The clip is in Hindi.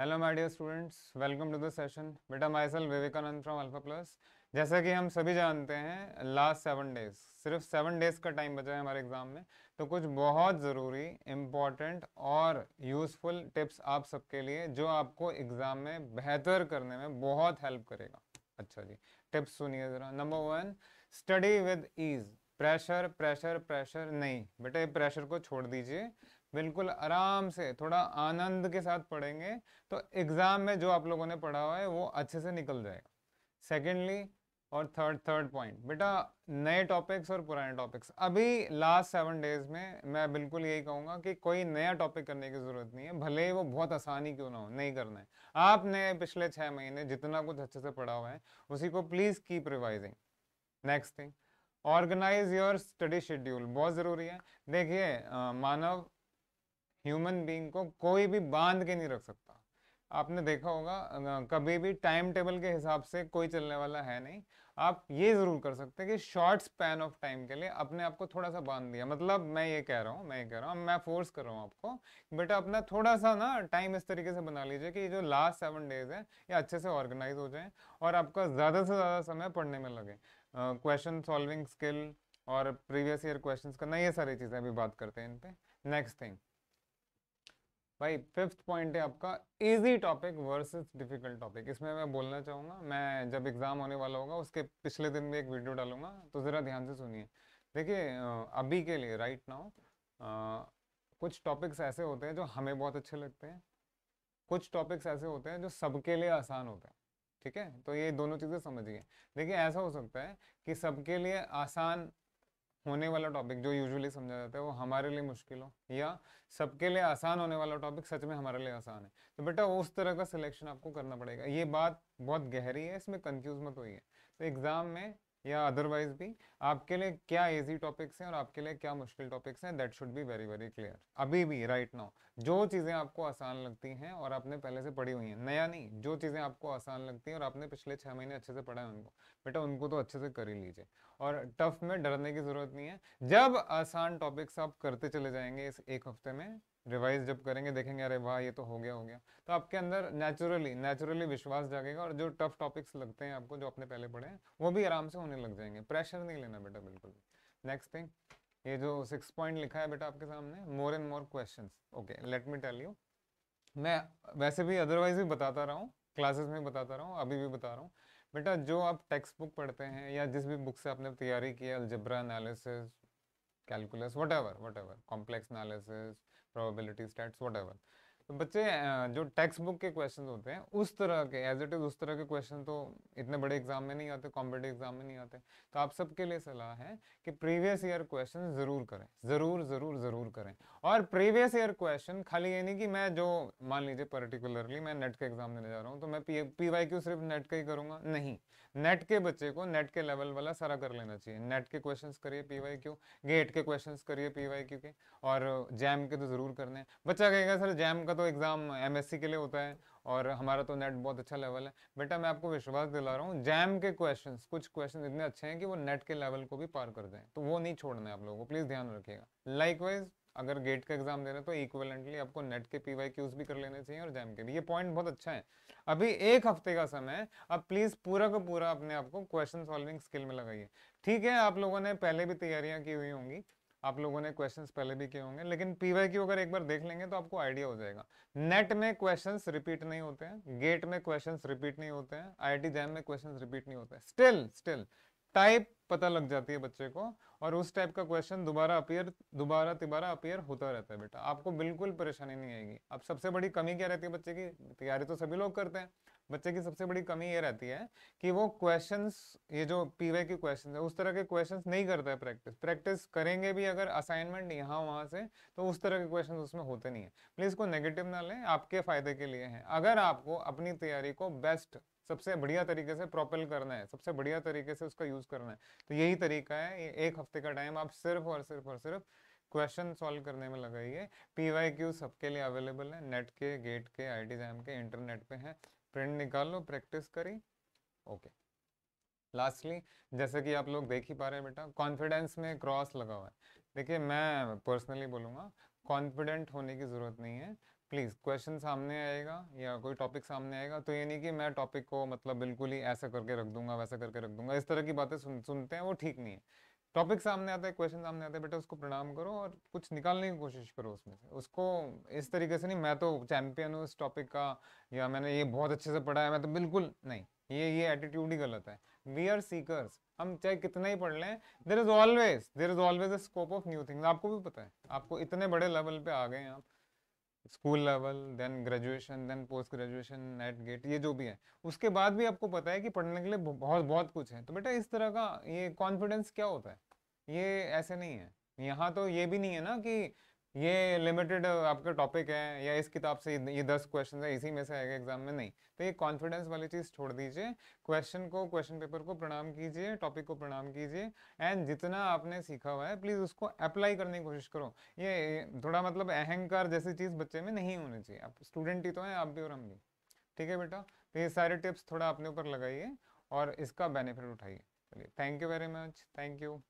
hello my dear students welcome to the session बेटा myself Vivekanand from Alpha plus जैसा कि हम सभी जानते हैं लास्ट सेवन डेज सिर्फ सेवन डेज का टाइम बचा है हमारे एग्जाम में तो कुछ बहुत ज़रूरी इम्पॉर्टेंट और यूज़फुल टिप्स आप सबके लिए जो आपको एग्ज़ाम में बेहतर करने में बहुत हेल्प करेगा अच्छा जी टिप्स सुनिए ज़रा number one study with ease pressure pressure pressure नहीं बेटा ये प्रेशर को छोड़ दीजिए बिल्कुल आराम से थोड़ा आनंद के साथ पढ़ेंगे तो एग्ज़ाम में जो आप लोगों ने पढ़ा हुआ है वो अच्छे से निकल जाएगा सेकेंडली और थर्ड थर्ड पॉइंट बेटा नए टॉपिक्स और पुराने टॉपिक्स अभी लास्ट सेवन डेज में मैं बिल्कुल यही कहूँगा कि कोई नया टॉपिक करने की ज़रूरत नहीं है भले ही वो बहुत आसानी क्यों ना हो नहीं करना है आपने पिछले छः महीने जितना कुछ अच्छे से पढ़ा हुआ है उसी को please keep revising next thing organize your study schedule बहुत ज़रूरी है देखिए मानव ह्यूमन बींग को कोई भी बांध के नहीं रख सकता आपने देखा होगा कभी भी टाइम टेबल के हिसाब से कोई चलने वाला है नहीं आप ये ज़रूर कर सकते हैं कि शॉर्ट स्पैन ऑफ टाइम के लिए अपने आप को थोड़ा सा बांध दिया मतलब मैं ये कह रहा हूँ मैं ये कह रहा हूँ मैं फोर्स कर रहा हूँ आपको बेटा अपना थोड़ा सा ना टाइम इस तरीके से बना लीजिए कि जो लास्ट सेवन डेज है ये अच्छे से ऑर्गेनाइज हो जाए और आपका ज़्यादा से ज़्यादा समय पढ़ने में लगे क्वेश्चन सॉल्विंग स्किल और प्रीवियस ईयर क्वेश्चन करना ये सारी चीज़ें अभी बात करते हैं इन पर नेक्स्ट थिंग भाई फिफ्थ पॉइंट है आपका easy topic versus difficult topic इसमें मैं बोलना चाहूँगा मैं जब एग्ज़ाम होने वाला होगा उसके पिछले दिन भी एक वीडियो डालूंगा तो ज़रा ध्यान से सुनिए देखिए अभी के लिए राइट नाउ कुछ टॉपिक्स ऐसे होते हैं जो हमें बहुत अच्छे लगते हैं कुछ टॉपिक्स ऐसे होते हैं जो सबके लिए आसान होते हैं ठीक है तो ये दोनों चीज़ें समझिए देखिए ऐसा हो सकता है कि सबके लिए आसान होने वाला टॉपिक जो यूजुअली समझा जाता है वो हमारे लिए मुश्किल हो या सबके लिए आसान होने वाला टॉपिक सच में हमारे लिए आसान है तो बेटा उस तरह का सिलेक्शन आपको करना पड़ेगा ये बात बहुत गहरी है इसमें कंफ्यूज मत होइए तो एग्ज़ाम में या अदरवाइज भी आपके लिए क्या इजी टॉपिक्स हैं और आपके लिए क्या मुश्किल टॉपिक्स हैं that should be very very clear अभी भी राइट नाउ जो चीज़ें आपको आसान लगती हैं और आपने पहले से पढ़ी हुई हैं नया नहीं जो चीज़ें आपको आसान लगती हैं और आपने पिछले छः महीने अच्छे से पढ़ा है उनको बेटा उनको तो अच्छे से कर ही लीजिए और टफ में डरने की ज़रूरत नहीं है जब आसान टॉपिक्स आप करते चले जाएंगे इस एक हफ्ते में रिवाइज जब करेंगे देखेंगे अरे वाह ये तो हो गया हो गया तो आपके अंदर नेचुरली नेचुरली विश्वास जागेगा और जो टफ टॉपिक्स लगते हैं आपको जो आपने पहले पढ़े हैं वो भी आराम से होने लग जाएंगे प्रेशर नहीं लेना बेटा बिल्कुल नेक्स्ट थिंग ये जो सिक्स पॉइंट लिखा है बेटा आपके सामने more and more question okay let me tell you मैं वैसे भी अदरवाइज भी बताता रहा हूँ क्लासेस में बताता रहा हूँ अभी भी बता रहा हूँ बेटा जो आप टेक्स्ट बुक पढ़ते हैं या जिस भी बुक से आपने तैयारी की है algebra analysis calculus whatever whatever complex analysis probability stats whatever तो बच्चे जो टेक्स्ट बुक के क्वेश्चन होते हैं उस तरह के एज इट इज उस तरह के क्वेश्चन तो इतने बड़े एग्जाम में नहीं आते कॉम्पिटेटिव एग्जाम में नहीं आते तो आप सबके लिए सलाह है कि प्रीवियस ईयर क्वेश्चन जरूर करें जरूर जरूर जरूर करें और प्रीवियस ईयर क्वेश्चन खाली ये नहीं कि मैं जो मान लीजिए पर्टिकुलरली मैं नेट का एग्जाम देने जा रहा हूँ तो मैं पी वाई क्यू सिर्फ नेट का ही करूंगा नहीं नेट के बच्चे को नेट के लेवल वाला सारा कर लेना चाहिए नेट के क्वेश्चन करिए पी वाई क्यू गेट के क्वेश्चन करिए पी वाई क्यू के और जैम के तो जरूर करने हैं बच्चा कहेगा सर जैम का तो तो एग्ज़ाम एम के लिए होता है और हमारा तो नेट बहुत अच्छा लेवल है बेटा मैं आपको विश्वास दिला रहा हूँ जैम के क्वेश्चन कुछ क्वेश्चन इतने अच्छे हैं कि वो नेट के लेवल को भी पार कर जाए तो वो नहीं छोड़ना है आप लोगों को प्लीज़ ध्यान रखिएगा लाइकवाइज अगर गेट का एग्जाम दे रहे हैं तो इक्वलेंटली आपको नेट के पी वाई भी कर लेने चाहिए और जैम के भी ये पॉइंट बहुत अच्छा है अभी एक हफ्ते का समय अब प्लीज पूरा का पूरा अपने आपको क्वेश्चन सॉल्विंग स्किल में लगाइए ठीक है आप लोगों ने पहले भी तैयारियां की हुई होंगी आप लोगों ने क्वेश्चन पहले भी किए होंगे लेकिन पीवाई क्यू अगर एक बार देख लेंगे तो आपको आइडिया हो जाएगा नेट में क्वेश्चन रिपीट नहीं होते हैं गेट में क्वेश्चन रिपीट नहीं होते हैं आई आई जैम में क्वेश्चन रिपीट नहीं होते हैं स्टिल स्टिल टाइप पता लग जाती है बच्चे को और उस टाइप का क्वेश्चन दोबारा अपियर दोबारा तिबारा अपियर होता रहता है बेटा आपको बिल्कुल परेशानी नहीं आएगी अब सबसे बड़ी कमी क्या रहती है बच्चे की तैयारी तो सभी लोग करते हैं बच्चे की सबसे बड़ी कमी ये रहती है कि वो क्वेश्चंस ये जो पीवे के क्वेश्चंस है उस तरह के क्वेश्चंस नहीं करता है प्रैक्टिस प्रैक्टिस करेंगे भी अगर असाइनमेंट यहाँ वहाँ से तो उस तरह के क्वेश्चंस उसमें होते नहीं है प्लीज़ को नेगेटिव ना लें आपके फ़ायदे के लिए हैं अगर आपको अपनी तैयारी को बेस्ट सबसे बढ़िया तरीके से प्रोपेल करना है सबसे बढ़िया तरीके से उसका यूज करना है तो यही तरीका है एक हफ्ते का टाइम आप सिर्फ और सिर्फ और सिर्फ क्वेश्चन सॉल्व करने में लगाइए पी वाई क्यू सबके लिए अवेलेबल है नेट के गेट के आई टी जैम के इंटरनेट पे हैं प्रिंट निकाल लो प्रैक्टिस करी ओके लास्टली जैसे कि आप लोग देख ही पा रहे हैं बेटा कॉन्फिडेंस में क्रॉस लगा हुआ है देखिए मैं पर्सनली बोलूँगा कॉन्फिडेंट होने की ज़रूरत नहीं है प्लीज़ क्वेश्चन सामने आएगा या कोई टॉपिक सामने आएगा तो ये नहीं कि मैं टॉपिक को मतलब बिल्कुल ही ऐसा करके रख दूंगा वैसा करके रख दूंगा इस तरह की बातें सुन सुनते हैं वो ठीक नहीं है टॉपिक सामने आता है क्वेश्चन सामने आता है बेटा उसको प्रणाम करो और कुछ निकालने की कोशिश करो उसमें से उसको इस तरीके से नहीं मैं तो चैम्पियन हूँ इस टॉपिक का या मैंने ये बहुत अच्छे से पढ़ा है मैं तो बिल्कुल नहीं ये ये एटीट्यूड ही गलत है वी आर सीकर्स हम चाहे कितना ही पढ़ लें there is always there is always a scope of new things आपको भी पता है आपको इतने बड़े लेवल पे आ गए हैं आप school level then graduation then post graduation NET GATE ये जो भी है उसके बाद भी आपको पता है कि पढ़ने के लिए बहुत बहुत कुछ है तो बेटा इस तरह का ये कॉन्फिडेंस क्या होता है ये ऐसे नहीं है यहाँ तो ये भी नहीं है ना कि ये लिमिटेड आपका टॉपिक है या इस किताब से ये दस क्वेश्चन है इसी में से आएगा एग्जाम में नहीं तो ये कॉन्फिडेंस वाली चीज़ छोड़ दीजिए क्वेश्चन को क्वेश्चन पेपर को प्रणाम कीजिए टॉपिक को प्रणाम कीजिए एंड जितना आपने सीखा हुआ है प्लीज़ उसको अप्लाई करने की कोशिश करो ये थोड़ा मतलब अहंकार जैसी चीज़ बच्चे में नहीं होनी चाहिए आप स्टूडेंट ही तो हैं आप भी और हम भी ठीक है बेटा तो ये सारे टिप्स थोड़ा अपने ऊपर लगाइए और इसका बेनिफिट उठाइए चलिए thank you very much thank you